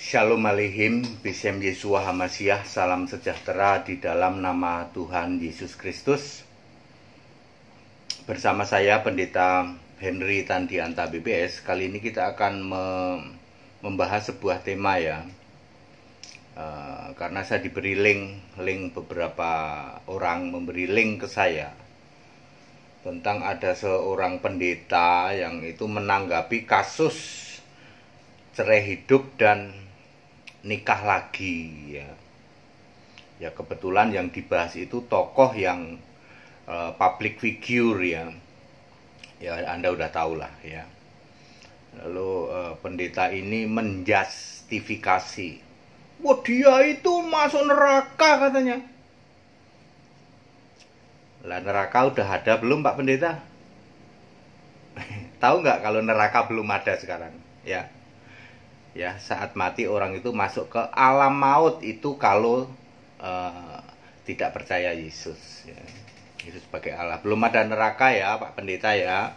Shalom Aleichem, Bishem Yesua Hamasiah, salam sejahtera di dalam nama Tuhan Yesus Kristus. Bersama saya Pendeta Henry Tandianta BBS, kali ini kita akan membahas sebuah tema ya. Eh, karena saya diberi link, link beberapa orang memberi link ke saya tentang ada seorang pendeta yang itu menanggapi kasus cerai hidup dan nikah lagi ya. Ya kebetulan yang dibahas itu tokoh yang uh, public figure ya. Ya Anda udah tahu lah ya. Lalu uh, pendeta ini menjustifikasi. Wah dia itu masuk neraka katanya. Lah neraka udah ada belum Pak Pendeta? Tahu nggak kalau neraka belum ada sekarang? Ya, ya saat mati orang itu masuk ke alam maut itu kalau uh, tidak percaya Yesus ya. Yesus sebagai Allah belum ada neraka ya Pak Pendeta ya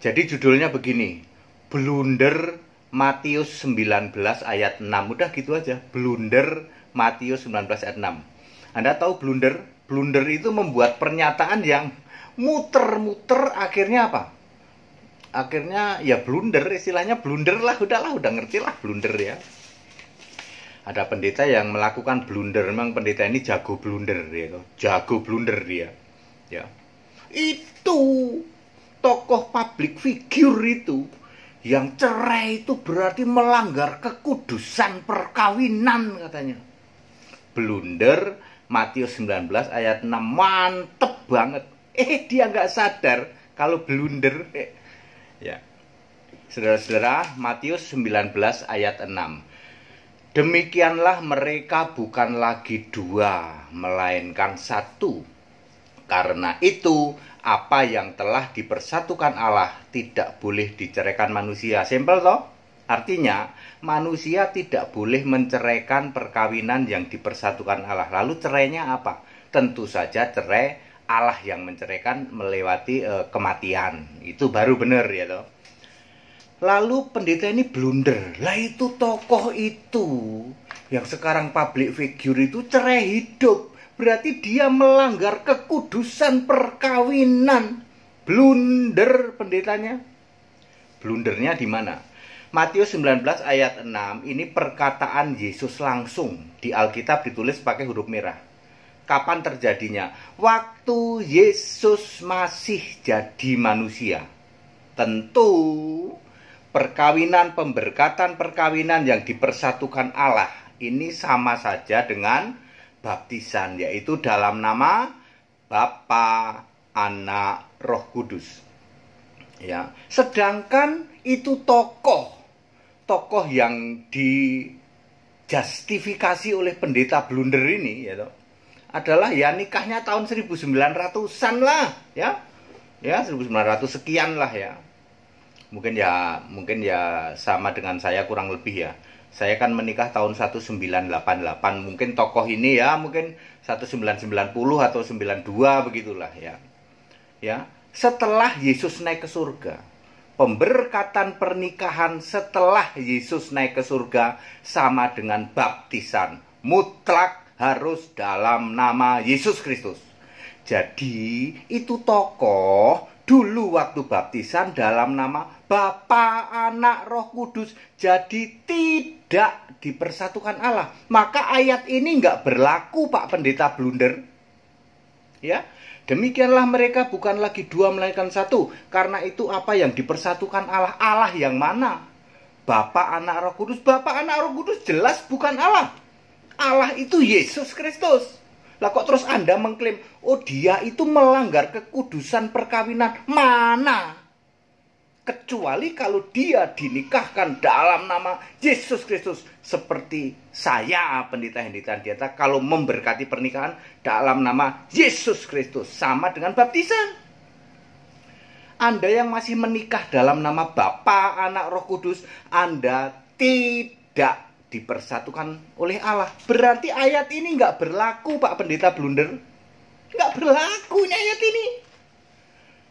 jadi judulnya begini blunder Matius 19 ayat 6 udah gitu aja blunder Matius 19 ayat 6 Anda tahu blunder blunder itu membuat pernyataan yang muter-muter akhirnya apa akhirnya ya blunder istilahnya blunder lah udahlah udah ngerti lah blunder ya ada pendeta yang melakukan blunder memang pendeta ini jago blunder ya jago blunder dia ya itu tokoh publik figur itu yang cerai itu berarti melanggar kekudusan perkawinan katanya blunder Matius 19 ayat 6 mantep banget eh dia nggak sadar kalau blunder eh, Ya. Saudara-saudara, Matius 19 ayat 6. Demikianlah mereka bukan lagi dua, melainkan satu. Karena itu, apa yang telah dipersatukan Allah tidak boleh diceraikan manusia. simple toh? Artinya, manusia tidak boleh menceraikan perkawinan yang dipersatukan Allah. Lalu cerainya apa? Tentu saja cerai Allah yang menceraikan melewati uh, kematian. Itu baru benar ya toh. Lalu pendeta ini blunder. Lah itu tokoh itu yang sekarang public figure itu cerai hidup. Berarti dia melanggar kekudusan perkawinan. Blunder pendetanya. Blundernya di mana? Matius 19 ayat 6 ini perkataan Yesus langsung di Alkitab ditulis pakai huruf merah kapan terjadinya? Waktu Yesus masih jadi manusia. Tentu perkawinan pemberkatan perkawinan yang dipersatukan Allah ini sama saja dengan baptisan yaitu dalam nama Bapa, Anak, Roh Kudus. Ya, sedangkan itu tokoh tokoh yang dijustifikasi oleh pendeta blunder ini ya adalah ya nikahnya tahun 1900-an lah ya. Ya 1900 sekian lah ya. Mungkin ya mungkin ya sama dengan saya kurang lebih ya. Saya kan menikah tahun 1988. Mungkin tokoh ini ya mungkin 1990 atau 92 begitulah ya. Ya, setelah Yesus naik ke surga. Pemberkatan pernikahan setelah Yesus naik ke surga sama dengan baptisan mutlak harus dalam nama Yesus Kristus. Jadi itu tokoh dulu waktu baptisan dalam nama Bapa, Anak, Roh Kudus. Jadi tidak dipersatukan Allah. Maka ayat ini nggak berlaku Pak Pendeta Blunder. Ya, demikianlah mereka bukan lagi dua melainkan satu. Karena itu apa yang dipersatukan Allah? Allah yang mana? Bapak Anak, Roh Kudus. Bapak Anak, Roh Kudus jelas bukan Allah. Allah itu Yesus Kristus. Lah kok terus Anda mengklaim, oh dia itu melanggar kekudusan perkawinan. Mana? Kecuali kalau dia dinikahkan dalam nama Yesus Kristus. Seperti saya pendeta Hendita Diata kalau memberkati pernikahan dalam nama Yesus Kristus. Sama dengan baptisan. Anda yang masih menikah dalam nama Bapa, Anak, Roh Kudus, Anda tidak dipersatukan oleh Allah. Berarti ayat ini nggak berlaku Pak Pendeta Blunder. Nggak berlaku ayat ini.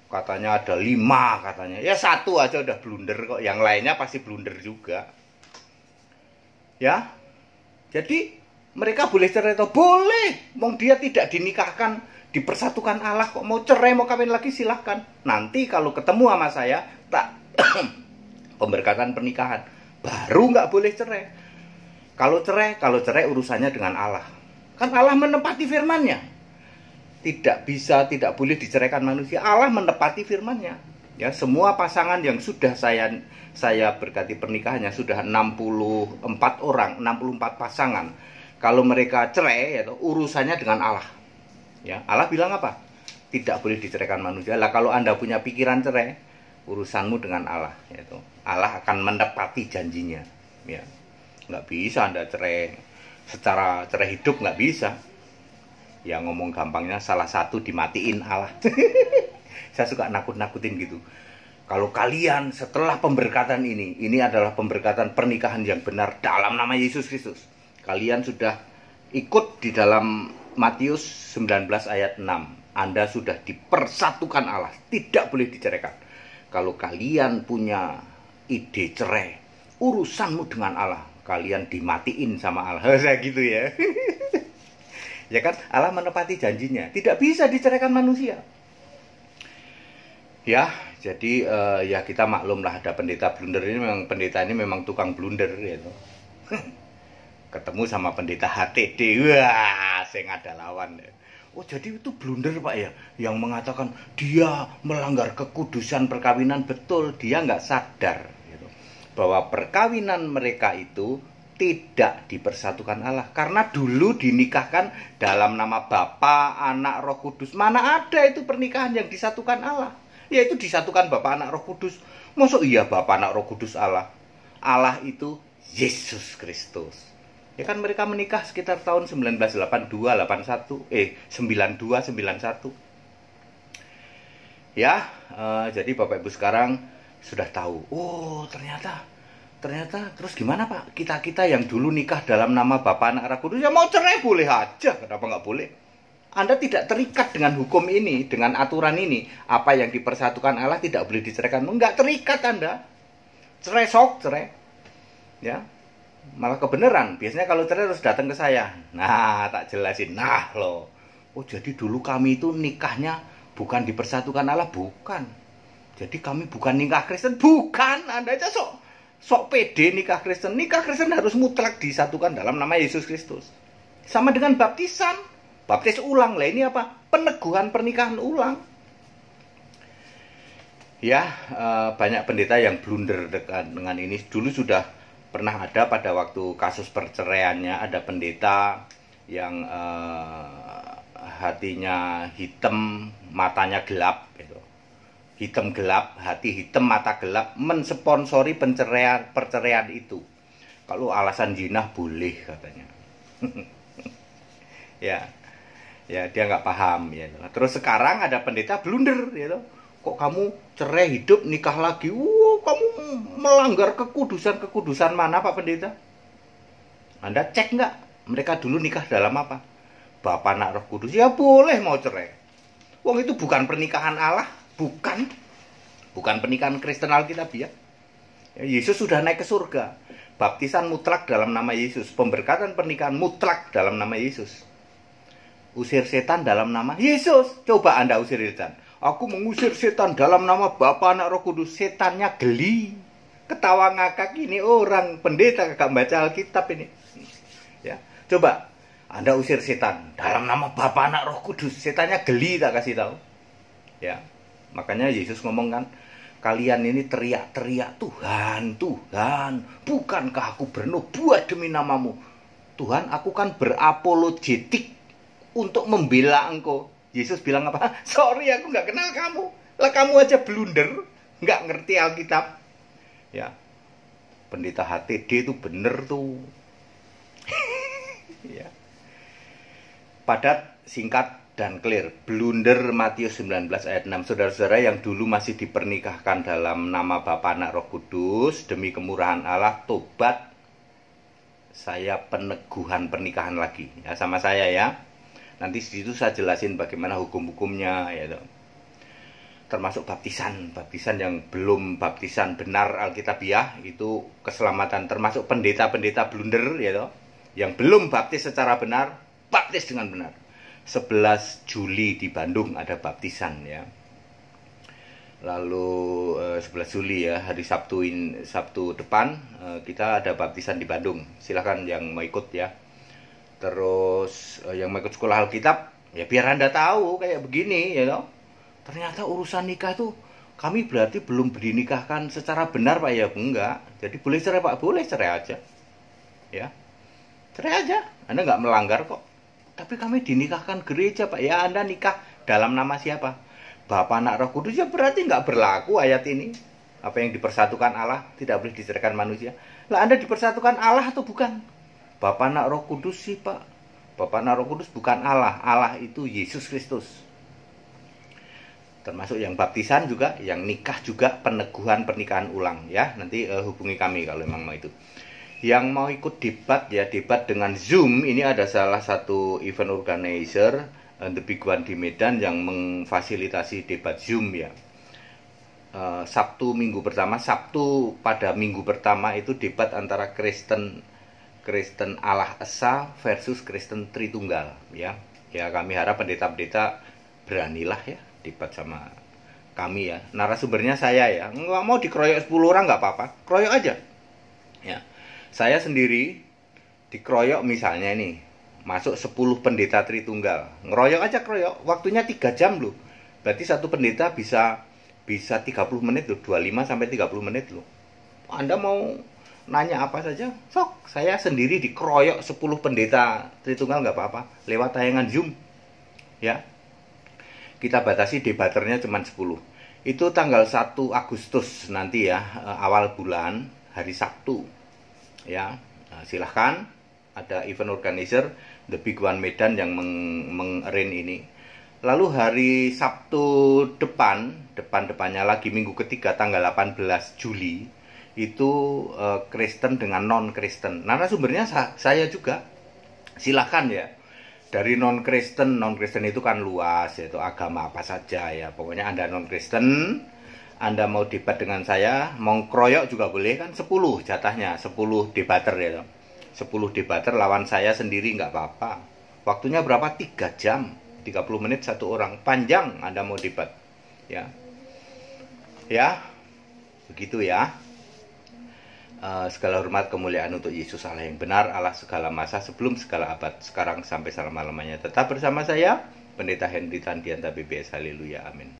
Katanya ada lima katanya. Ya satu aja udah blunder kok. Yang lainnya pasti blunder juga. Ya. Jadi mereka boleh cerai atau boleh. Mong dia tidak dinikahkan dipersatukan Allah kok mau cerai mau kawin lagi silahkan nanti kalau ketemu sama saya tak pemberkatan pernikahan baru nggak boleh cerai kalau cerai, kalau cerai urusannya dengan Allah. Kan Allah menepati firmannya. Tidak bisa, tidak boleh diceraikan manusia. Allah menepati firmannya. Ya, semua pasangan yang sudah saya saya berkati pernikahannya sudah 64 orang, 64 pasangan. Kalau mereka cerai, ya, urusannya dengan Allah. Ya, Allah bilang apa? Tidak boleh diceraikan manusia. Lah kalau Anda punya pikiran cerai, urusanmu dengan Allah, yaitu Allah akan menepati janjinya. Ya nggak bisa anda cerai secara cerai hidup nggak bisa ya ngomong gampangnya salah satu dimatiin Allah saya suka nakut-nakutin gitu kalau kalian setelah pemberkatan ini ini adalah pemberkatan pernikahan yang benar dalam nama Yesus Kristus kalian sudah ikut di dalam Matius 19 ayat 6 Anda sudah dipersatukan Allah tidak boleh diceraikan kalau kalian punya ide cerai urusanmu dengan Allah kalian dimatiin sama Allah saya gitu ya ya kan Allah menepati janjinya tidak bisa diceraikan manusia ya jadi uh, ya kita maklumlah ada pendeta blunder ini memang pendeta ini memang tukang blunder gitu ketemu sama pendeta HTD wah sing ada lawan ya. Oh jadi itu blunder pak ya yang mengatakan dia melanggar kekudusan perkawinan betul dia nggak sadar bahwa perkawinan mereka itu tidak dipersatukan Allah karena dulu dinikahkan dalam nama Bapa, Anak, Roh Kudus. Mana ada itu pernikahan yang disatukan Allah? Yaitu disatukan Bapa, Anak, Roh Kudus. Masuk iya Bapa, Anak, Roh Kudus Allah. Allah itu Yesus Kristus. Ya kan mereka menikah sekitar tahun 1982, 81, eh 92, 91. Ya, eh, jadi Bapak Ibu sekarang sudah tahu oh ternyata ternyata terus gimana pak kita kita yang dulu nikah dalam nama bapak anak kudus ya mau cerai boleh aja kenapa nggak boleh anda tidak terikat dengan hukum ini dengan aturan ini apa yang dipersatukan Allah tidak boleh diceraikan enggak terikat anda cerai sok cerai ya malah kebenaran biasanya kalau cerai harus datang ke saya nah tak jelasin nah loh oh jadi dulu kami itu nikahnya bukan dipersatukan Allah bukan jadi kami bukan nikah Kristen, bukan. Anda aja sok sok pede nikah Kristen. Nikah Kristen harus mutlak disatukan dalam nama Yesus Kristus. Sama dengan baptisan. Baptis ulang lah ini apa? Peneguhan pernikahan ulang. Ya, eh, banyak pendeta yang blunder dengan ini. Dulu sudah pernah ada pada waktu kasus perceraiannya ada pendeta yang eh, hatinya hitam, matanya gelap gitu hitam gelap, hati hitam, mata gelap mensponsori penceraian perceraian itu. Kalau alasan jinah boleh katanya. ya. Ya, dia nggak paham ya. Terus sekarang ada pendeta blunder ya Kok kamu cerai hidup nikah lagi? Wow, kamu melanggar kekudusan-kekudusan mana Pak Pendeta? Anda cek nggak? Mereka dulu nikah dalam apa? Bapak nak roh kudus ya boleh mau cerai. Wong itu bukan pernikahan Allah, bukan bukan pernikahan Kristen Alkitabiah. Ya. Yesus sudah naik ke surga. Baptisan mutlak dalam nama Yesus, pemberkatan pernikahan mutlak dalam nama Yesus. Usir setan dalam nama Yesus. Coba Anda usir setan. Aku mengusir setan dalam nama Bapa Anak Roh Kudus. Setannya geli. Ketawa ngakak ini orang pendeta kagak baca Alkitab ini. Ya. Coba Anda usir setan dalam nama Bapa Anak Roh Kudus. Setannya geli tak kasih tahu. Ya Makanya Yesus ngomong kan, kalian ini teriak-teriak Tuhan, Tuhan, bukankah aku bernubuat demi namamu? Tuhan, aku kan berapologetik untuk membela engkau. Yesus bilang apa? Sorry, aku nggak kenal kamu. Lah kamu aja blunder, nggak ngerti Alkitab. Ya, pendeta HTD itu bener tuh. ya. Padat, singkat, dan clear. Blunder Matius 19 ayat 6. Saudara-saudara yang dulu masih dipernikahkan dalam nama Bapa Anak Roh Kudus, demi kemurahan Allah, tobat saya peneguhan pernikahan lagi ya sama saya ya. Nanti di situ saya jelasin bagaimana hukum-hukumnya ya toh. Termasuk baptisan, baptisan yang belum baptisan benar Alkitabiah itu keselamatan termasuk pendeta-pendeta blunder ya toh. Yang belum baptis secara benar, baptis dengan benar 11 Juli di Bandung ada baptisan ya. Lalu 11 eh, Juli ya hari Sabtu in, Sabtu depan eh, kita ada baptisan di Bandung. Silahkan yang mau ikut ya. Terus eh, yang mau ikut sekolah Alkitab ya biar Anda tahu kayak begini ya you know. Ternyata urusan nikah tuh kami berarti belum dinikahkan secara benar Pak ya enggak. Jadi boleh cerai Pak, boleh cerai aja. Ya. Cerai aja. Anda nggak melanggar kok tapi kami dinikahkan gereja pak ya anda nikah dalam nama siapa Bapak anak roh kudus ya berarti nggak berlaku ayat ini apa yang dipersatukan Allah tidak boleh diserahkan manusia lah anda dipersatukan Allah atau bukan Bapak anak roh kudus sih pak Bapak anak roh kudus bukan Allah Allah itu Yesus Kristus termasuk yang baptisan juga yang nikah juga peneguhan pernikahan ulang ya nanti uh, hubungi kami kalau memang mau itu yang mau ikut debat ya debat dengan Zoom ini ada salah satu event organizer eh, The Big One di Medan yang memfasilitasi debat Zoom ya eh, Sabtu minggu pertama Sabtu pada minggu pertama itu debat antara Kristen Kristen Allah Esa versus Kristen Tritunggal ya ya kami harap pendeta-pendeta beranilah ya debat sama kami ya narasumbernya saya ya nggak mau dikeroyok 10 orang nggak apa-apa keroyok aja saya sendiri dikeroyok misalnya ini masuk 10 pendeta Tritunggal. Ngeroyok aja keroyok, waktunya tiga jam loh. Berarti satu pendeta bisa bisa 30 menit loh, 25 sampai 30 menit loh. Anda mau nanya apa saja, sok saya sendiri dikeroyok 10 pendeta Tritunggal nggak apa-apa, lewat tayangan Zoom. Ya. Kita batasi debaternya cuma 10. Itu tanggal 1 Agustus nanti ya, eh, awal bulan, hari Sabtu ya nah, silahkan ada event organizer The Big One Medan yang meng, meng ini lalu hari Sabtu depan depan-depannya lagi minggu ketiga tanggal 18 Juli itu uh, Kristen dengan non Kristen narasumbernya sa saya juga silahkan ya dari non Kristen non Kristen itu kan luas yaitu agama apa saja ya pokoknya anda non Kristen anda mau debat dengan saya, mau kroyok juga boleh kan 10 jatahnya, 10 debater ya. 10 debater lawan saya sendiri nggak apa-apa. Waktunya berapa? 3 jam. 30 menit satu orang. Panjang Anda mau debat. Ya. Ya. Begitu ya. Uh, segala hormat kemuliaan untuk Yesus Allah yang benar, Allah segala masa sebelum segala abad, sekarang sampai selama-lamanya. Tetap bersama saya, Pendeta Hendri Tandianta BBS. Haleluya. Amin.